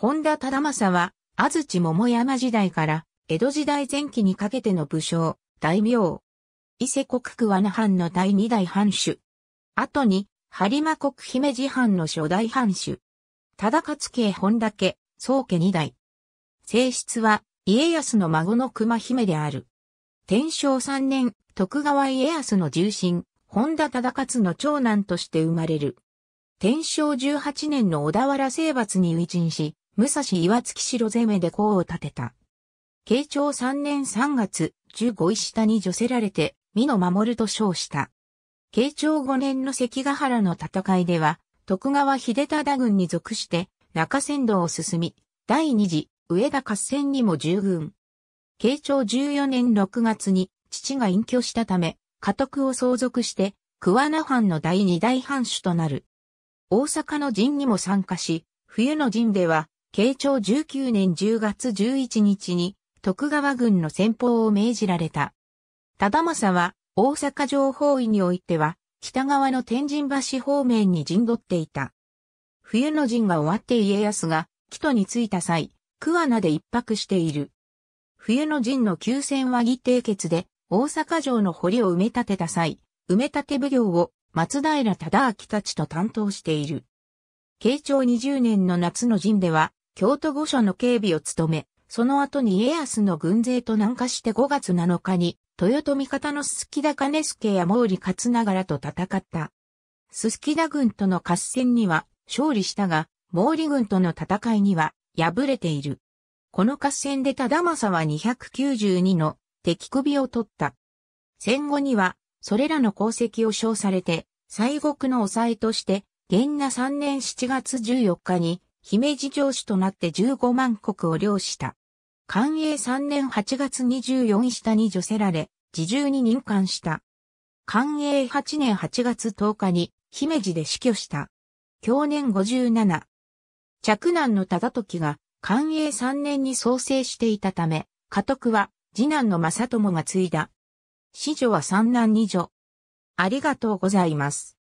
本田忠政は、安土桃山時代から江戸時代前期にかけての武将、大名。伊勢国区。罠藩の第二代藩主。後に、播磨国姫路藩の初代藩主。忠勝家本田家、宗家二代。正室は、家康の孫の熊姫である。天正三年、徳川家康の重臣、本田忠勝の長男として生まれる。天正十八年の小田原征伐に初人し、武蔵岩槻城攻めで功を立てた。慶長3年3月、15石田に除せられて、美の守ると称した。慶長5年の関ヶ原の戦いでは、徳川秀忠軍に属して、中仙道を進み、第二次、上田合戦にも従軍。慶長14年6月に、父が隠居したため、家督を相続して、桑名藩の第二大藩主となる。大阪の陣にも参加し、冬の陣では、慶長19年10月11日に徳川軍の先方を命じられた。忠政は大阪城方位においては北側の天神橋方面に陣取っていた。冬の陣が終わって家康が木戸に着いた際、桑名で一泊している。冬の陣の休戦は義締結で大阪城の堀を埋め立てた際、埋め立て奉行を松平忠明たちと担当している。慶長20年の夏の陣では、京都御所の警備を務め、その後に家康の軍勢と南下して5月7日に、豊臣方のすすきだ金助や毛利勝長らと戦った。すすきだ軍との合戦には勝利したが、毛利軍との戦いには敗れている。この合戦で忠政は292の敵首を取った。戦後には、それらの功績を称されて、西国の抑えとして、元那3年7月14日に、姫路城主となって15万国を領した。寛永3年8月24日に除せられ、自重に任官した。寛永8年8月10日に姫路で死去した。享年57。嫡男の忠時が寛永3年に創生していたため、家督は次男の正友が継いだ。子女は三男二女。ありがとうございます。